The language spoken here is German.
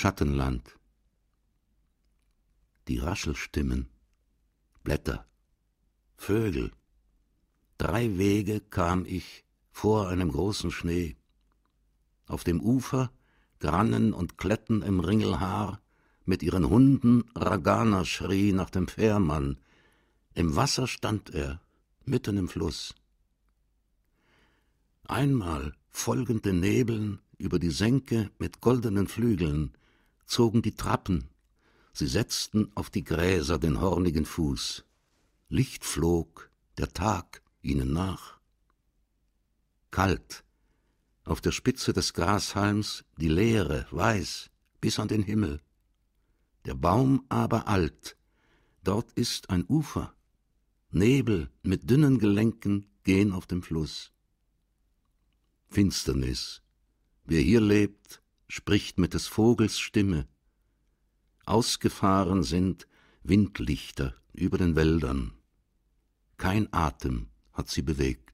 Schattenland. Die Raschelstimmen, Blätter, Vögel. Drei Wege kam ich vor einem großen Schnee. Auf dem Ufer grannen und kletten im Ringelhaar, mit ihren Hunden Ragana schrie nach dem Fährmann. Im Wasser stand er, mitten im Fluss. Einmal folgende Nebeln über die Senke mit goldenen Flügeln, zogen die Trappen. Sie setzten auf die Gräser den hornigen Fuß. Licht flog, der Tag ihnen nach. Kalt, auf der Spitze des Grashalms die Leere, weiß, bis an den Himmel. Der Baum aber alt, dort ist ein Ufer. Nebel mit dünnen Gelenken gehen auf dem Fluss. Finsternis. Wer hier lebt, spricht mit des Vogels Stimme. Ausgefahren sind Windlichter über den Wäldern. Kein Atem hat sie bewegt.